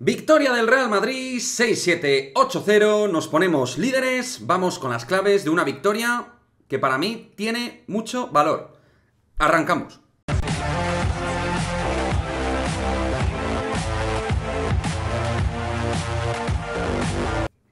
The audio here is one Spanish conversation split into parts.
Victoria del Real Madrid 6-7-8-0, nos ponemos líderes, vamos con las claves de una victoria que para mí tiene mucho valor. Arrancamos.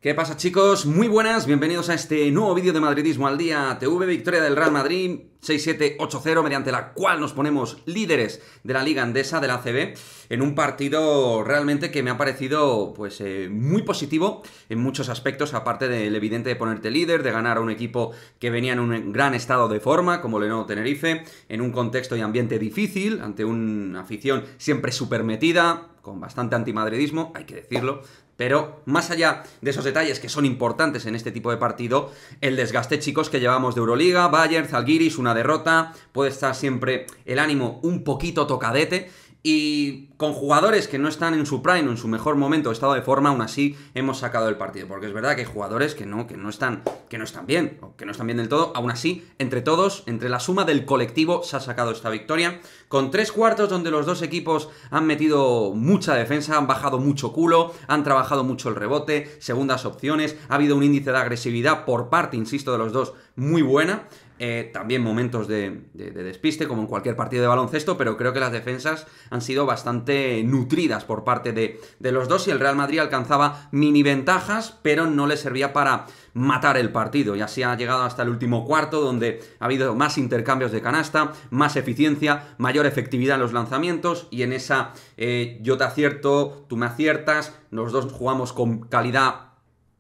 ¿Qué pasa chicos? Muy buenas, bienvenidos a este nuevo vídeo de Madridismo al Día TV, victoria del Real Madrid 6-7-8-0, mediante la cual nos ponemos líderes de la Liga Andesa, de la CB en un partido realmente que me ha parecido pues, eh, muy positivo en muchos aspectos, aparte del evidente de ponerte líder, de ganar a un equipo que venía en un gran estado de forma, como Lenovo Tenerife, en un contexto y ambiente difícil, ante una afición siempre supermetida, con bastante antimadridismo, hay que decirlo, pero más allá de esos detalles que son importantes en este tipo de partido, el desgaste, chicos, que llevamos de Euroliga, Bayern, Zalgiris, una derrota, puede estar siempre el ánimo un poquito tocadete. Y con jugadores que no están en su prime en su mejor momento, estado de forma, aún así hemos sacado el partido. Porque es verdad que hay jugadores que no, que no, están, que no están bien, o que no están bien del todo. Aún así, entre todos, entre la suma del colectivo, se ha sacado esta victoria. Con tres cuartos donde los dos equipos han metido mucha defensa, han bajado mucho culo, han trabajado mucho el rebote, segundas opciones, ha habido un índice de agresividad por parte, insisto, de los dos muy buena. Eh, también momentos de, despiste, como en cualquier partido de baloncesto, pero creo que las defensas han sido bastante nutridas por parte de, los dos y el Real Madrid alcanzaba mini ventajas, pero no le servía para matar el partido. Y así ha llegado hasta el último cuarto, donde ha habido más intercambios de canasta, más eficiencia, mayor efectividad en los lanzamientos. Y en esa eh, yo te acierto, tú me aciertas, los dos jugamos con calidad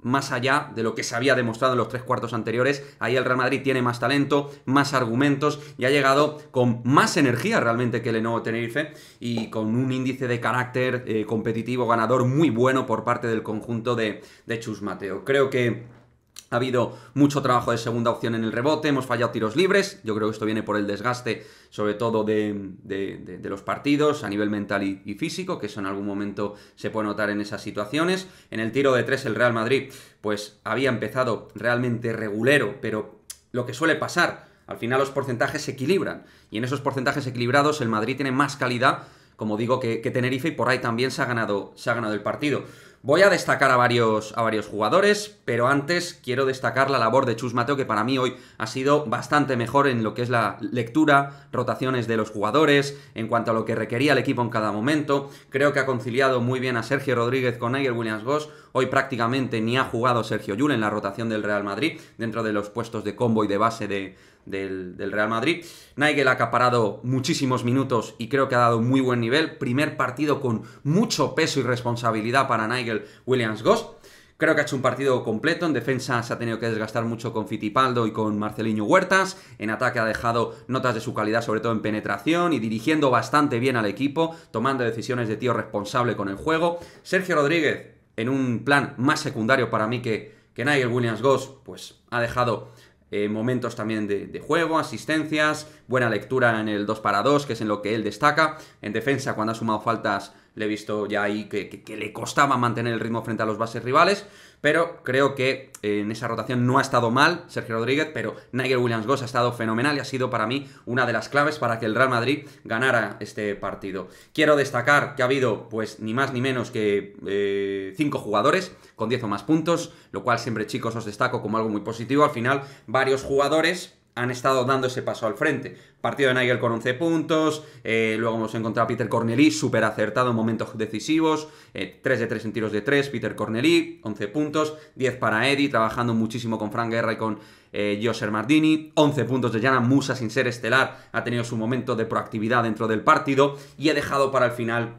más allá de lo que se había demostrado en los tres cuartos anteriores. Ahí el Real Madrid tiene más talento, más argumentos y ha llegado con más energía realmente que el nuevo Tenerife y con un índice de carácter eh, competitivo ganador muy bueno por parte del conjunto de, de Chus Mateo. Creo que ha habido mucho trabajo de segunda opción en el rebote, hemos fallado tiros libres. Yo creo que esto viene por el desgaste, sobre todo de, los partidos a nivel mental y, físico, que eso en algún momento se puede notar en esas situaciones. En el tiro de tres, el Real Madrid, pues había empezado realmente regulero, pero lo que suele pasar, al final los porcentajes se equilibran. Y en esos porcentajes equilibrados, el Madrid tiene más calidad, como digo, que, Tenerife, y por ahí también se ha ganado, se ha ganado el partido. Voy a destacar a varios, a varios jugadores, pero antes quiero destacar la labor de Chus Mateo, que para mí hoy ha sido bastante mejor en lo que es la lectura, rotaciones de los jugadores, en cuanto a lo que requería el equipo en cada momento. Creo que ha conciliado muy bien a Sergio Rodríguez con Nigel Williams Goss. Hoy prácticamente ni ha jugado Sergio Yul en la rotación del Real Madrid, dentro de los puestos de combo y de base del, Real Madrid. Nigel ha acaparado muchísimos minutos y creo que ha dado muy buen nivel. Primer partido con mucho peso y responsabilidad para Nigel Williams-Goss. Creo que ha hecho un partido completo. En defensa se ha tenido que desgastar mucho con Fitipaldo y con Marceliño Huertas. En ataque ha dejado notas de su calidad, sobre todo en penetración y dirigiendo bastante bien al equipo, tomando decisiones de tío responsable con el juego. Sergio Rodríguez, en un plan más secundario para mí que, que Nigel Williams-Goss, pues ha dejado eh, momentos también de, de, juego, asistencias, buena lectura en el 2 para 2, que es en lo que él destaca. En defensa, cuando ha sumado faltas, le he visto ya ahí que, le costaba mantener el ritmo frente a los bases rivales. Pero creo que eh, en esa rotación no ha estado mal Sergio Rodríguez, pero Nigel Williams Goss ha estado fenomenal y ha sido para mí una de las claves para que el Real Madrid ganara este partido. Quiero destacar que ha habido, pues, ni más ni menos que 5 eh, jugadores con 10 o más puntos, lo cual siempre, chicos, os destaco como algo muy positivo. Al final, varios jugadores han estado dando ese paso al frente. Partido de Nigel con 11 puntos, eh, luego hemos encontrado a Peter Cornelí, súper acertado en momentos decisivos, 3 eh, de 3 en tiros de 3, Peter Cornelí, 11 puntos, 10 para Eddie, trabajando muchísimo con Frank Guerra y con eh, Mardini, 11 puntos de Jana Musa sin ser estelar, ha tenido su momento de proactividad dentro del partido y ha dejado para el final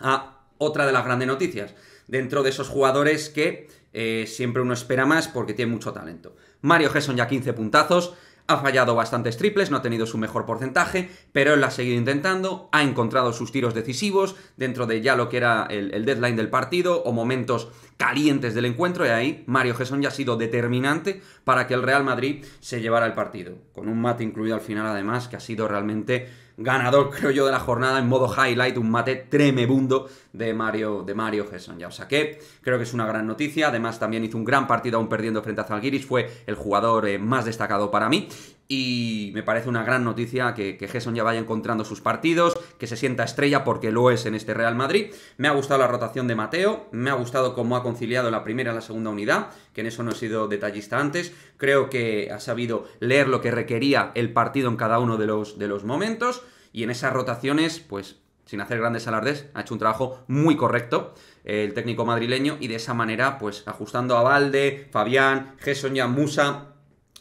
a otra de las grandes noticias, dentro de esos jugadores que eh, siempre uno espera más porque tiene mucho talento. Mario Gesson ya 15 puntazos, ha fallado bastantes triples, no ha tenido su mejor porcentaje, pero él ha seguido intentando, ha encontrado sus tiros decisivos dentro de ya lo que era el, el deadline del partido o momentos calientes del encuentro y ahí Mario Gesson ya ha sido determinante para que el Real Madrid se llevara el partido. Con un mate incluido al final además, que ha sido realmente ganador, creo yo, de la jornada en modo highlight, un mate tremebundo de Mario, de Mario Gesson. Ya os saqué, creo que es una gran noticia. Además, también hizo un gran partido aún perdiendo frente a Zalgiris, fue el jugador eh, más destacado para mí. Y me parece una gran noticia que, que Gerson ya vaya encontrando sus partidos, que se sienta estrella porque lo es en este Real Madrid. Me ha gustado la rotación de Mateo, me ha gustado cómo ha conciliado la primera y la segunda unidad, que en eso no he sido detallista antes. Creo que ha sabido leer lo que requería el partido en cada uno de los, de los momentos. Y en esas rotaciones, pues sin hacer grandes alardes, ha hecho un trabajo muy correcto eh, el técnico madrileño y de esa manera, pues ajustando a Valde, Fabián, Gerson ya Musa,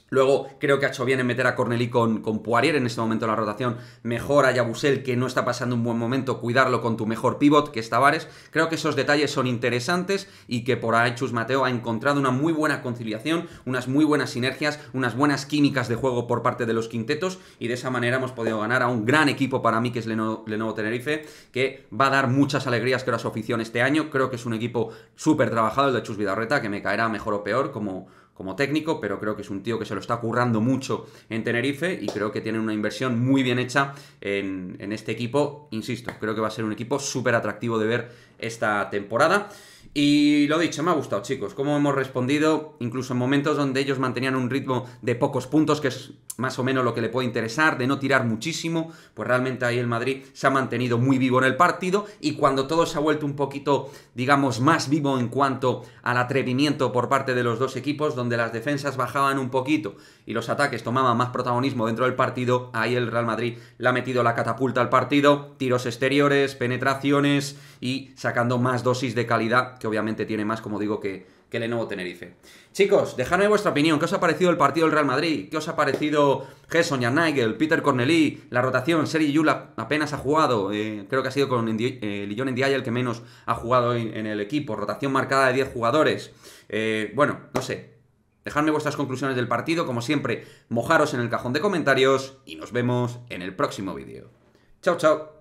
Luego creo que ha hecho bien en meter a Cornelí con, Poirier en este momento en la rotación. Mejor a Yabusel, que no está pasando un buen momento, cuidarlo con tu mejor pivot, que es Tavares. Creo que esos detalles son interesantes y que por ahí Chus Mateo ha encontrado una muy buena conciliación, unas muy buenas sinergias, unas buenas químicas de juego por parte de los quintetos y de esa manera hemos podido ganar a un gran equipo para mí que es Lenovo, Tenerife, que va a dar muchas alegrías que a su afición este año. Creo que es un equipo súper trabajado el de Chus Vidarreta, que me caerá mejor o peor como como técnico, pero creo que es un tío que se lo está currando mucho en Tenerife y creo que tiene una inversión muy bien hecha en, este equipo. Insisto, creo que va a ser un equipo súper atractivo de ver esta temporada. Y lo dicho, me ha gustado, chicos, cómo hemos respondido, incluso en momentos donde ellos mantenían un ritmo de pocos puntos, que es más o menos lo que le puede interesar, de no tirar muchísimo, pues realmente ahí el Madrid se ha mantenido muy vivo en el partido y cuando todo se ha vuelto un poquito, digamos, más vivo en cuanto al atrevimiento por parte de los dos equipos, donde las defensas bajaban un poquito y los ataques tomaban más protagonismo dentro del partido, ahí el Real Madrid le ha metido la catapulta al partido, tiros exteriores, penetraciones y sacando más dosis de calidad que obviamente tiene más, como digo, que, que Lenovo Tenerife. Chicos, dejadme vuestra opinión. ¿Qué os ha parecido el partido del Real Madrid? ¿Qué os ha parecido Gerson, Jan Nigel, Peter cornelis la rotación? Sergi Yula apenas ha jugado. Eh, creo que ha sido con Lillón en Lillón el que menos ha jugado en, el equipo. Rotación marcada de 10 jugadores. Eh, bueno, no sé. Dejadme vuestras conclusiones del partido. Como siempre, mojaros en el cajón de comentarios y nos vemos en el próximo vídeo. Chao, chao.